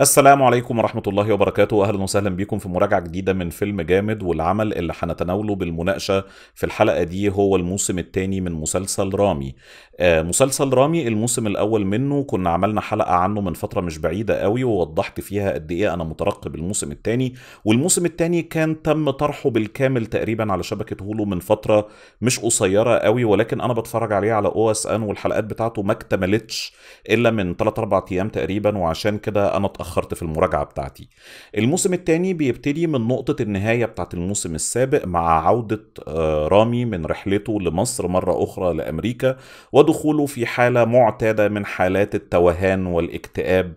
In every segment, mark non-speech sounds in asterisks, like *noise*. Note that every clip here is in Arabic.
السلام عليكم ورحمة الله وبركاته أهلا وسهلا بكم في مراجعة جديدة من فيلم جامد والعمل اللي هنتناوله بالمناقشة في الحلقة دي هو الموسم الثاني من مسلسل رامي آه مسلسل رامي الموسم الأول منه كنا عملنا حلقة عنه من فترة مش بعيدة قوي ووضحت فيها قد إيه أنا مترقب الموسم الثاني والموسم الثاني كان تم طرحه بالكامل تقريبا على شبكة هولو من فترة مش قصيرة قوي ولكن أنا بتفرج عليه على أو اس أن والحلقات بتاعته ما اكتملتش إلا من 3 4 أيام تقريبا وعشان كده أنا اتاخرت في المراجعه بتاعتي الموسم الثاني بيبتدي من نقطه النهايه بتاعه الموسم السابق مع عوده آه، رامي من رحلته لمصر مره اخرى لامريكا ودخوله في حاله معتاده من حالات التوهان والاكتئاب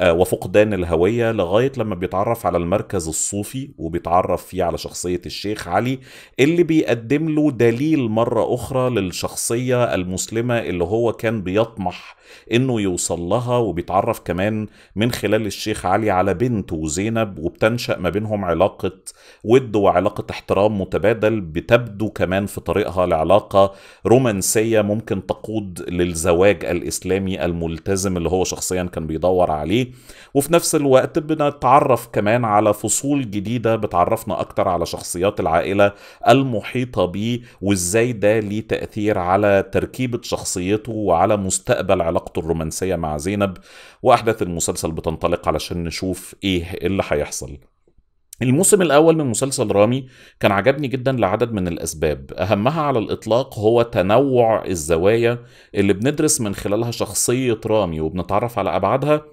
آه، وفقدان الهوية لغاية لما بيتعرف على المركز الصوفي وبيتعرف فيه على شخصية الشيخ علي اللي بيقدم له دليل مرة أخرى للشخصية المسلمة اللي هو كان بيطمح إنه يوصل لها وبيتعرف كمان من خلال الشيخ علي على بنت وزينب وبتنشأ ما بينهم علاقة ود وعلاقة احترام متبادل بتبدو كمان في طريقها لعلاقة رومانسية ممكن تقود للزواج الإسلامي الملتزم اللي هو شخصيا كان بيدور عليه وفي نفس الوقت بنتعرف كمان على فصول جديده بتعرفنا اكتر على شخصيات العائله المحيطه بيه وازاي ده ليه تاثير على تركيبه شخصيته وعلى مستقبل علاقته الرومانسيه مع زينب واحداث المسلسل بتنطلق علشان نشوف ايه اللي هيحصل الموسم الأول من مسلسل رامي كان عجبني جدا لعدد من الأسباب أهمها على الإطلاق هو تنوع الزوايا اللي بندرس من خلالها شخصية رامي وبنتعرف على أبعادها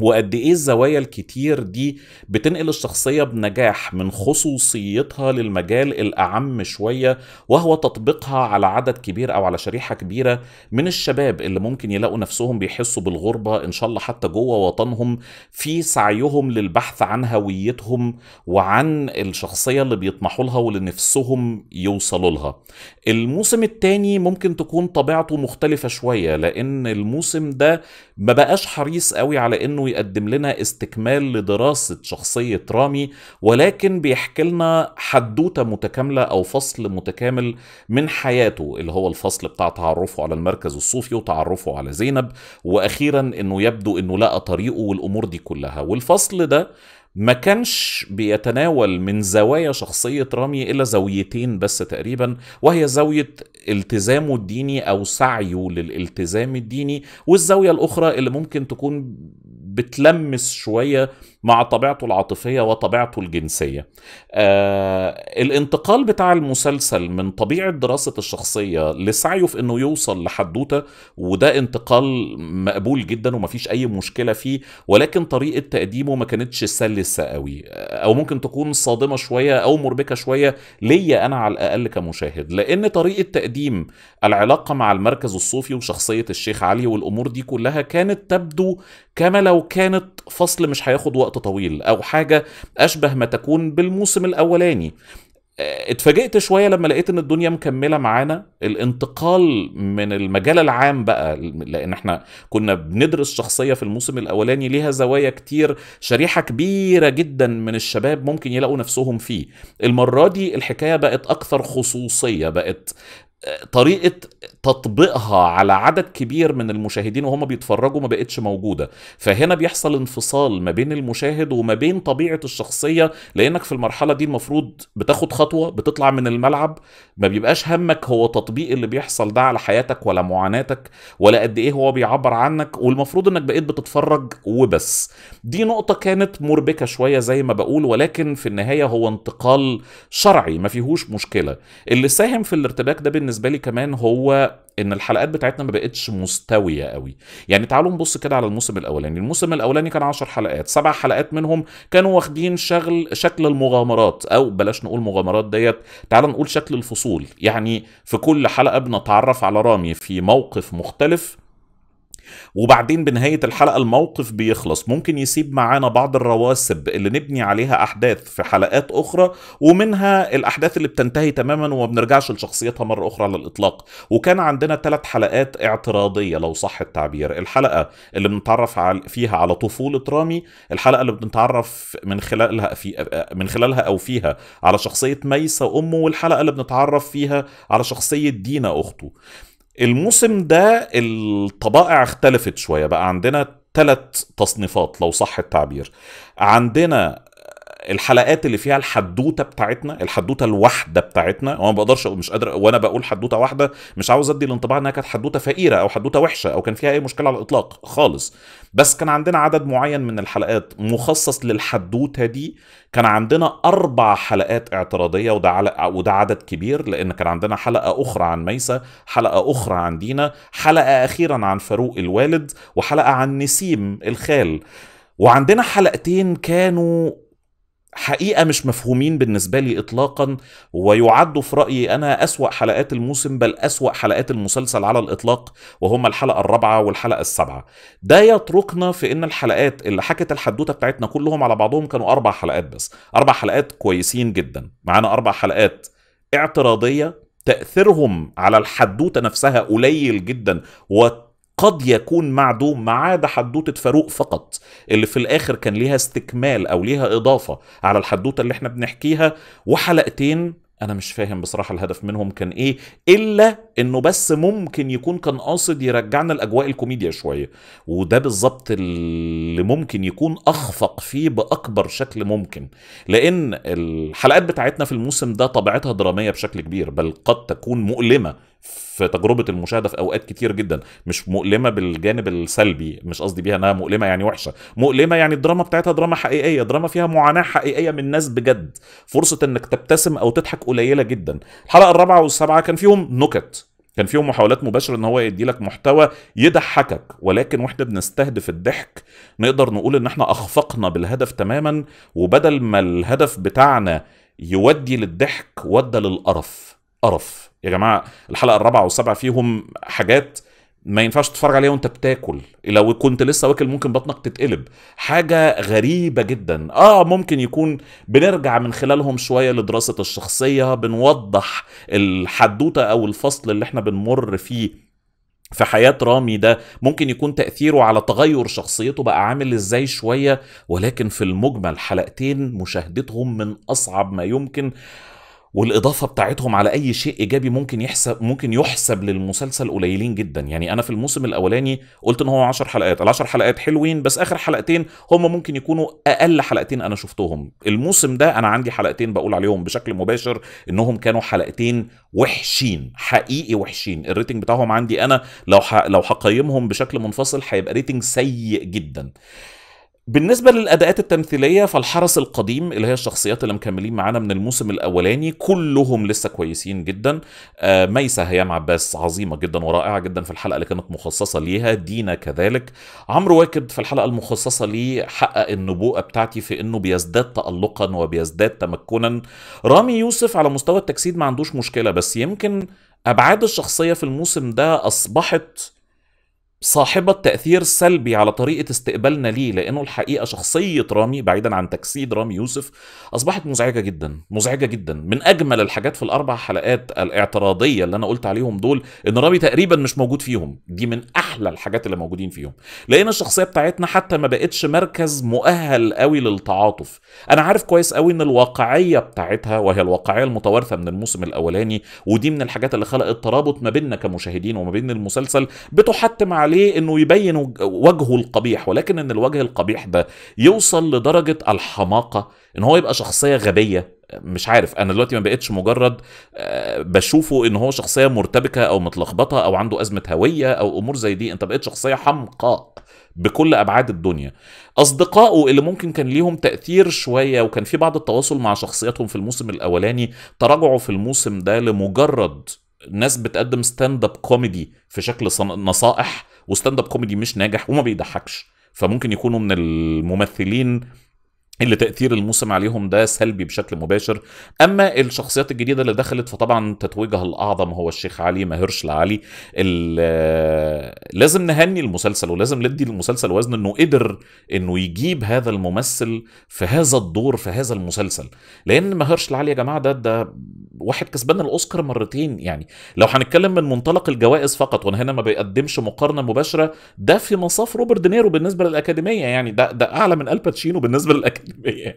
وقد ايه الزوايا الكتير دي بتنقل الشخصيه بنجاح من خصوصيتها للمجال الاعم شويه وهو تطبيقها على عدد كبير او على شريحه كبيره من الشباب اللي ممكن يلاقوا نفسهم بيحسوا بالغربه ان شاء الله حتى جوه وطنهم في سعيهم للبحث عن هويتهم وعن الشخصيه اللي بيطمحوا لها واللي نفسهم يوصلوا لها. الموسم الثاني ممكن تكون طبيعته مختلفه شويه لان الموسم ده ما بقاش حريص قوي على انه انه يقدم لنا استكمال لدراسه شخصيه رامي ولكن بيحكي لنا حدوته متكامله او فصل متكامل من حياته اللي هو الفصل بتاع تعرفه على المركز الصوفي وتعرفه على زينب واخيرا انه يبدو انه لقى طريقه والامور دي كلها والفصل ده ما كانش بيتناول من زوايا شخصية رامي إلا زاويتين بس تقريبا وهي زاوية التزامه الديني أو سعيه للالتزام الديني والزاوية الأخرى اللي ممكن تكون بتلمس شويه مع طبيعته العاطفية وطبيعته الجنسية آه الانتقال بتاع المسلسل من طبيعة دراسة الشخصية لسعيه في انه يوصل لحدوتة وده انتقال مقبول جدا ومفيش اي مشكلة فيه ولكن طريقة تقديمه ما كانتش سلسة قوي آه، او ممكن تكون صادمة شوية او مربكة شوية ليا انا على الاقل كمشاهد لان طريقة تقديم العلاقة مع المركز الصوفي وشخصية الشيخ علي والامور دي كلها كانت تبدو كما لو كانت فصل مش هياخد وقت وقت طويل او حاجه اشبه ما تكون بالموسم الاولاني آه، اتفاجئت شويه لما لقيت ان الدنيا مكمله معانا الانتقال من المجال العام بقى لان احنا كنا بندرس شخصيه في الموسم الاولاني ليها زوايا كتير شريحه كبيره جدا من الشباب ممكن يلاقوا نفسهم فيه المره دي الحكايه بقت اكثر خصوصيه بقت آه، طريقه تطبيقها على عدد كبير من المشاهدين وهم بيتفرجوا ما بقتش موجوده فهنا بيحصل انفصال ما بين المشاهد وما بين طبيعه الشخصيه لانك في المرحله دي المفروض بتاخد خطوه بتطلع من الملعب ما بيبقاش همك هو تطبيق اللي بيحصل ده على حياتك ولا معاناتك ولا قد ايه هو بيعبر عنك والمفروض انك بقيت بتتفرج وبس دي نقطه كانت مربكه شويه زي ما بقول ولكن في النهايه هو انتقال شرعي ما فيهوش مشكله اللي ساهم في الارتباك ده بالنسبه لي كمان هو ان الحلقات بتاعتنا ما بقتش مستويه قوي يعني تعالوا نبص كده على الموسم الاولاني الموسم الاولاني كان 10 حلقات سبع حلقات منهم كانوا واخدين شغل شكل المغامرات او بلاش نقول مغامرات ديت تعالوا نقول شكل الفصول يعني في كل حلقه بنتعرف على رامي في موقف مختلف وبعدين بنهاية الحلقة الموقف بيخلص ممكن يسيب معانا بعض الرواسب اللي نبني عليها أحداث في حلقات أخرى ومنها الأحداث اللي بتنتهي تماما وما بنرجعش لشخصيتها مرة أخرى على الإطلاق وكان عندنا ثلاث حلقات اعتراضية لو صح التعبير الحلقة اللي بنتعرف فيها على طفولة رامي الحلقة اللي بنتعرف من خلالها في من خلالها أو فيها على شخصية ميسة أمه والحلقة اللي بنتعرف فيها على شخصية دينا أخته الموسم ده الطبائع اختلفت شويه بقى عندنا ثلاث تصنيفات لو صح التعبير عندنا الحلقات اللي فيها الحدوته بتاعتنا الحدوته الواحده بتاعتنا وانا ما بقدرش مش قادر وانا بقول حدوته واحده مش عاوز ادي الانطباع انها كانت حدوته فقيره او حدوته وحشه او كان فيها اي مشكله على الاطلاق خالص بس كان عندنا عدد معين من الحلقات مخصص للحدوته دي كان عندنا اربع حلقات اعتراضيه وده على وده عدد كبير لان كان عندنا حلقه اخرى عن ميسا حلقه اخرى عن دينا حلقه اخيرا عن فاروق الوالد وحلقه عن نسيم الخال وعندنا حلقتين كانوا حقيقة مش مفهومين بالنسبة لي إطلاقا ويعدوا في رأيي أنا أسوأ حلقات الموسم بل أسوأ حلقات المسلسل على الإطلاق وهما الحلقة الرابعة والحلقة السابعة ده يتركنا في إن الحلقات اللي حكت الحدوتة بتاعتنا كلهم على بعضهم كانوا أربع حلقات بس أربع حلقات كويسين جدا معانا أربع حلقات اعتراضية تأثيرهم على الحدوتة نفسها قليل جدا و قد يكون معدوم ما عدا حدوته فاروق فقط اللي في الاخر كان ليها استكمال او ليها اضافه على الحدوته اللي احنا بنحكيها وحلقتين انا مش فاهم بصراحه الهدف منهم كان ايه الا انه بس ممكن يكون كان قاصد يرجعنا لاجواء الكوميديا شويه وده بالظبط اللي ممكن يكون اخفق فيه باكبر شكل ممكن لان الحلقات بتاعتنا في الموسم ده طبيعتها دراميه بشكل كبير بل قد تكون مؤلمه في تجربه المشاهده في اوقات كتير جدا مش مؤلمه بالجانب السلبي مش قصدي بيها انها مؤلمه يعني وحشه مؤلمه يعني الدراما بتاعتها دراما حقيقيه دراما فيها معاناه حقيقيه من ناس بجد فرصه انك تبتسم او تضحك قليله جدا الحلقه الرابعه والسابعه كان فيهم نكت كان فيهم محاولات مباشره ان هو يدي لك محتوى يضحكك ولكن واحنا بنستهدف الضحك نقدر نقول ان احنا اخفقنا بالهدف تماما وبدل ما الهدف بتاعنا يودي للضحك ودى للقرف قرف يا جماعه الحلقه الرابعه والسابعه فيهم حاجات ما ينفعش تتفرج عليها وانت بتاكل لو كنت لسه واكل ممكن بطنك تتقلب حاجه غريبه جدا اه ممكن يكون بنرجع من خلالهم شويه لدراسه الشخصيه بنوضح الحدوته او الفصل اللي احنا بنمر فيه في حياة رامي ده ممكن يكون تأثيره على تغير شخصيته بقى عامل ازاي شوية ولكن في المجمل حلقتين مشاهدتهم من أصعب ما يمكن والاضافه بتاعتهم على اي شيء ايجابي ممكن يحسب ممكن يحسب للمسلسل قليلين جدا يعني انا في الموسم الاولاني قلت ان هو 10 حلقات ال10 حلقات حلوين بس اخر حلقتين هم ممكن يكونوا اقل حلقتين انا شفتهم الموسم ده انا عندي حلقتين بقول عليهم بشكل مباشر انهم كانوا حلقتين وحشين حقيقي وحشين الريتنج بتاعهم عندي انا لو ح... لو هقيمهم بشكل منفصل هيبقى ريتنج سيء جدا بالنسبة للأداءات التمثيلية فالحرس القديم اللي هي الشخصيات اللي مكملين معانا من الموسم الأولاني كلهم لسه كويسين جدا آه، ميسة هيام عباس عظيمة جدا ورائعة جدا في الحلقة اللي كانت مخصصة ليها دينا كذلك عمرو واكد في الحلقة المخصصة ليه حقق النبوءة بتاعتي في إنه بيزداد تألقا وبيزداد تمكنا رامي يوسف على مستوى التجسيد ما عندوش مشكلة بس يمكن أبعاد الشخصية في الموسم ده أصبحت صاحبة التأثير السلبي على طريقة استقبالنا ليه لأنه الحقيقة شخصية رامي بعيدا عن تجسيد رامي يوسف أصبحت مزعجة جدا مزعجة جدا من أجمل الحاجات في الأربع حلقات الاعتراضية اللي أنا قلت عليهم دول إن رامي تقريبا مش موجود فيهم دي من أحلى الحاجات اللي موجودين فيهم لأن الشخصية بتاعتنا حتى ما بقتش مركز مؤهل قوي للتعاطف أنا عارف كويس قوي إن الواقعية بتاعتها وهي الواقعية المتوارثة من الموسم الأولاني ودي من الحاجات اللي خلقت ترابط ما بيننا كمشاهدين وما بين المسلسل بتحتم عليه انه يبين وجهه القبيح ولكن ان الوجه القبيح ده يوصل لدرجه الحماقه ان هو يبقى شخصيه غبيه مش عارف انا دلوقتي ما بقتش مجرد آه، بشوفه ان هو شخصيه مرتبكه او متلخبطه او عنده ازمه هويه او امور زي دي انت بقيت شخصيه حمقاء بكل ابعاد الدنيا اصدقائه اللي ممكن كان ليهم تاثير شويه وكان في بعض التواصل مع شخصياتهم في الموسم الاولاني تراجعوا في الموسم ده لمجرد ناس بتقدم ستاند اب كوميدي في شكل نصائح وستاند اب كوميدي مش ناجح وما بيضحكش فممكن يكونوا من الممثلين اللي تاثير الموسم عليهم ده سلبي بشكل مباشر اما الشخصيات الجديده اللي دخلت فطبعا تتويجها الاعظم هو الشيخ علي ماهرش العلي لازم نهني المسلسل ولازم ندي المسلسل وزن انه قدر انه يجيب هذا الممثل في هذا الدور في هذا المسلسل لان ماهرش العلي يا جماعه ده ده واحد كسبان الاوسكار مرتين يعني لو هنتكلم من منطلق الجوائز فقط وانا هنا ما بيقدمش مقارنه مباشره ده في مصاف روبرت دينيرو بالنسبه للاكاديميه يعني ده ده اعلى من الباتشينو بالنسبه للاكاديميه *laughs*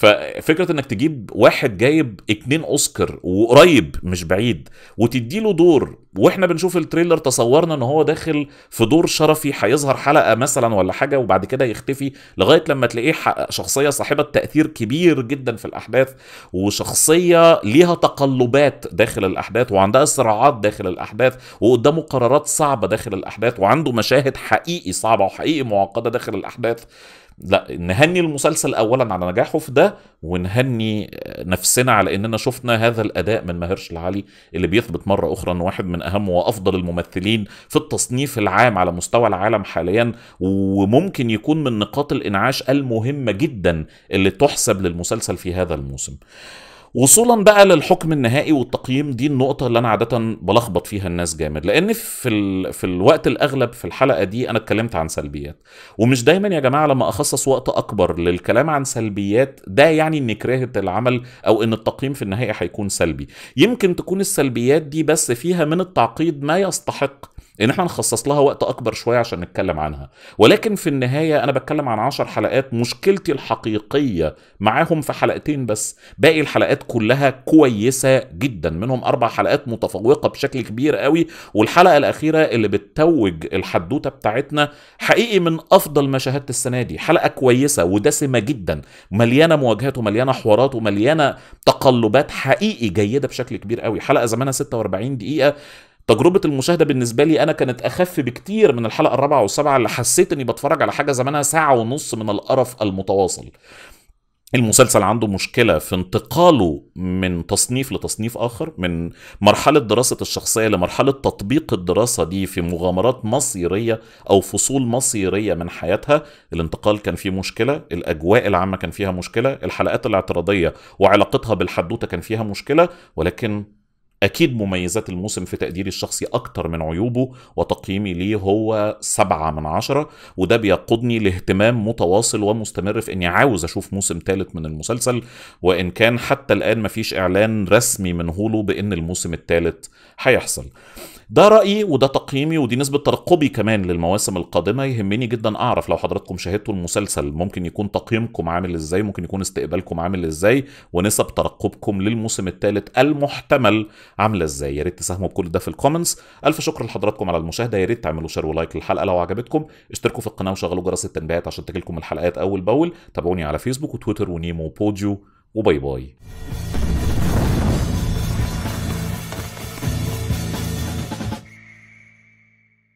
ففكره انك تجيب واحد جايب اتنين اوسكار وقريب مش بعيد وتديله دور واحنا بنشوف التريلر تصورنا ان هو داخل في دور شرفي هيظهر حلقه مثلا ولا حاجه وبعد كده يختفي لغايه لما تلاقيه شخصيه صاحبه تاثير كبير جدا في الاحداث وشخصيه ليها تقلبات داخل الاحداث وعندها صراعات داخل الاحداث وقدامه قرارات صعبه داخل الاحداث وعنده مشاهد حقيقي صعبه وحقيقي معقده داخل الاحداث لا نهني المسلسل اولا على نجاحه في ده ونهني نفسنا على اننا شفنا هذا الاداء من ماهرش العلي اللي بيثبت مره اخرى انه واحد من اهم وافضل الممثلين في التصنيف العام على مستوى العالم حاليا وممكن يكون من نقاط الانعاش المهمه جدا اللي تحسب للمسلسل في هذا الموسم. وصولا بقى للحكم النهائي والتقييم دي النقطة اللي أنا عادة بلخبط فيها الناس جامد لأن في, ال... في الوقت الأغلب في الحلقة دي أنا اتكلمت عن سلبيات ومش دايما يا جماعة لما أخصص وقت أكبر للكلام عن سلبيات ده يعني إني كرهت العمل أو إن التقييم في النهاية هيكون سلبي يمكن تكون السلبيات دي بس فيها من التعقيد ما يستحق ان احنا نخصص لها وقت اكبر شويه عشان نتكلم عنها ولكن في النهايه انا بتكلم عن 10 حلقات مشكلتي الحقيقيه معاهم في حلقتين بس باقي الحلقات كلها كويسه جدا منهم اربع حلقات متفوقه بشكل كبير قوي والحلقه الاخيره اللي بتتوج الحدوته بتاعتنا حقيقي من افضل ما شاهدت السنه دي حلقه كويسه ودسمه جدا مليانه مواجهات ومليانه حوارات ومليانه تقلبات حقيقي جيده بشكل كبير قوي حلقه زمانها 46 دقيقه تجربه المشاهده بالنسبه لي انا كانت اخف بكتير من الحلقه الرابعه والسابعه اللي حسيت اني بتفرج على حاجه زمانها ساعه ونص من القرف المتواصل المسلسل عنده مشكلة في انتقاله من تصنيف لتصنيف آخر من مرحلة دراسة الشخصية لمرحلة تطبيق الدراسة دي في مغامرات مصيرية أو فصول مصيرية من حياتها الانتقال كان فيه مشكلة الأجواء العامة كان فيها مشكلة الحلقات الاعتراضية وعلاقتها بالحدوتة كان فيها مشكلة ولكن أكيد مميزات الموسم في تقديري الشخصي أكتر من عيوبه وتقييمي ليه هو سبعة من عشرة وده بيقودني لاهتمام متواصل ومستمر في إني عاوز أشوف موسم ثالث من المسلسل وإن كان حتى الآن مفيش إعلان رسمي من هولو بإن الموسم الثالث هيحصل ده رايي وده تقييمي ودي نسبه ترقبي كمان للمواسم القادمه يهمني جدا اعرف لو حضراتكم شاهدتوا المسلسل ممكن يكون تقييمكم عامل ازاي ممكن يكون استقبالكم عامل ازاي ونسب ترقبكم للموسم الثالث المحتمل عامله ازاي يا ريت تساهموا بكل ده في الكومنتس الف شكر لحضراتكم على المشاهده يا ريت تعملوا شير ولايك للحلقه لو عجبتكم اشتركوا في القناه وشغلوا جرس التنبيهات عشان تجيلكم الحلقات اول باول تابعوني على فيسبوك وتويتر ونيمو وبوديو وباي باي